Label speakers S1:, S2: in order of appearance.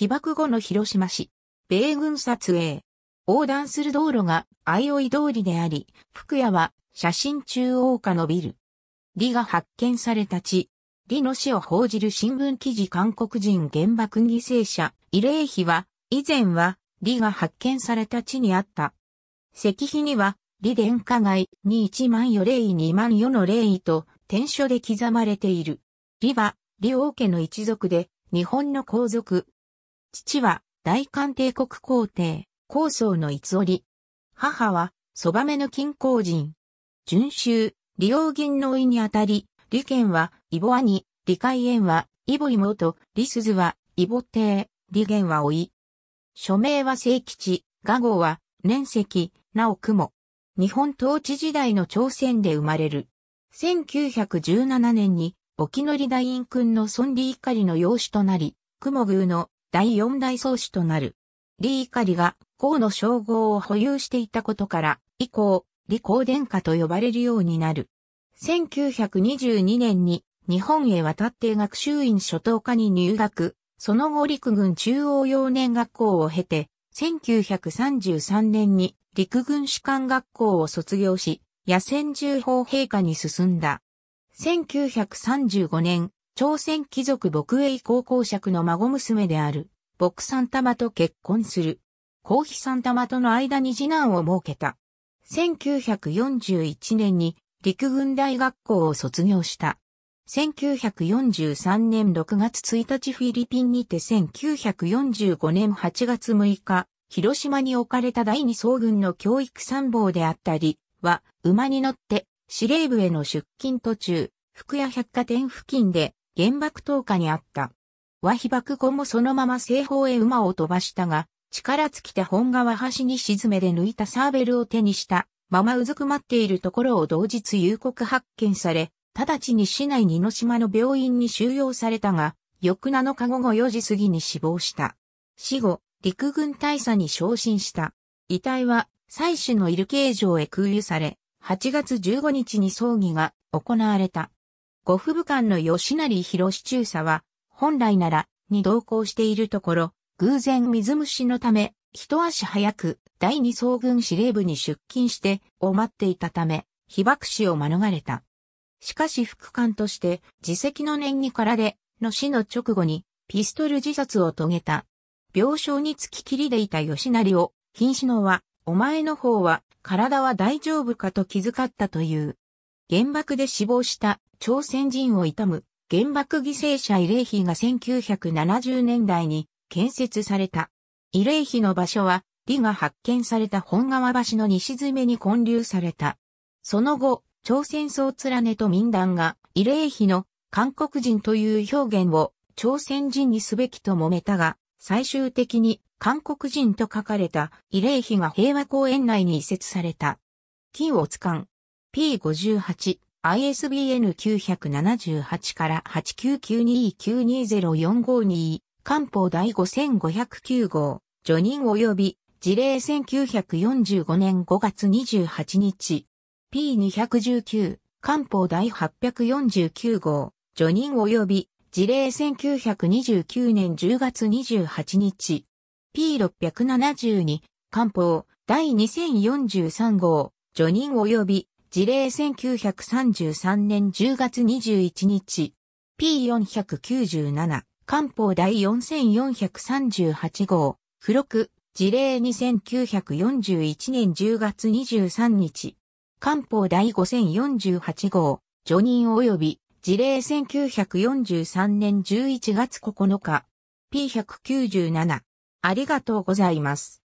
S1: 被爆後の広島市、米軍撮影。横断する道路が相生通りであり、福屋は写真中央化のビル。李が発見された地。李の死を報じる新聞記事韓国人原爆犠牲者、慰霊碑は、以前は李が発見された地にあった。石碑には、李殿下街に1万余霊2万余の霊と、天書で刻まれている。李は、李王家の一族で、日本の皇族、父は大韓帝国皇帝、高層の逸織。母は、そばめの金工人。順州、利用銀のいにあたり、利権は、イボ兄、利海縁は、イボ妹、利鈴は、イボ帝、利源はい。署名は聖吉、画号は、年石、なお雲。日本統治時代の朝鮮で生まれる。1917年に、沖り大院君の孫李怒りの養子となり、雲宮の第四代宗主となる。李怒りが公の称号を保有していたことから、以降、李公殿下と呼ばれるようになる。1922年に日本へ渡って学習院初等科に入学、その後陸軍中央幼年学校を経て、1933年に陸軍士官学校を卒業し、野戦重砲陛下に進んだ。1935年、朝鮮貴族牧営高校爵の孫娘である、牧さん玉と結婚する。皇妃ん玉との間に次男を設けた。1941年に陸軍大学校を卒業した。1943年6月1日フィリピンにて1945年8月6日、広島に置かれた第二総軍の教育参謀であったり、は、馬に乗って、司令部への出勤途中、福屋百貨店付近で原爆投下にあった。和被爆後もそのまま西方へ馬を飛ばしたが、力尽きた本川橋に沈めで抜いたサーベルを手にしたままうずくまっているところを同日夕刻発見され、直ちに市内二の島の病院に収容されたが、翌7日午後4時過ぎに死亡した。死後、陸軍大佐に昇進した。遺体は、妻子のいる形状へ空輸され、8月15日に葬儀が行われた。ご服部官の吉成博中佐は、本来なら、に同行しているところ、偶然水虫のため、一足早く、第二総軍司令部に出勤して、を待っていたため、被爆死を免れた。しかし副官として、自責の念にからで、の死の直後に、ピストル自殺を遂げた。病床につききりでいた吉成を、瀕死のは、お前の方は、体は大丈夫かと気遣ったという。原爆で死亡した朝鮮人を悼む原爆犠牲者慰霊碑が1970年代に建設された。慰霊碑の場所は、李が発見された本川橋の西詰めに建立された。その後、朝鮮総連ねと民団が慰霊碑の韓国人という表現を朝鮮人にすべきと揉めたが、最終的に韓国人と書かれた慰霊碑が平和公園内に移設された。金をつかん。P58 ISBN 978から89929204522官報第5509号、序人及び事例1945年5月28日 P219 官報第849号、序人及び事例1929年10月28日 P672 官報第2043号、除人及び事例1933年10月21日、P497、官報第4438号、付録、事例2941年10月23日、官報第5048号、除任及び、事例1943年11月9日、P197、ありがとうございます。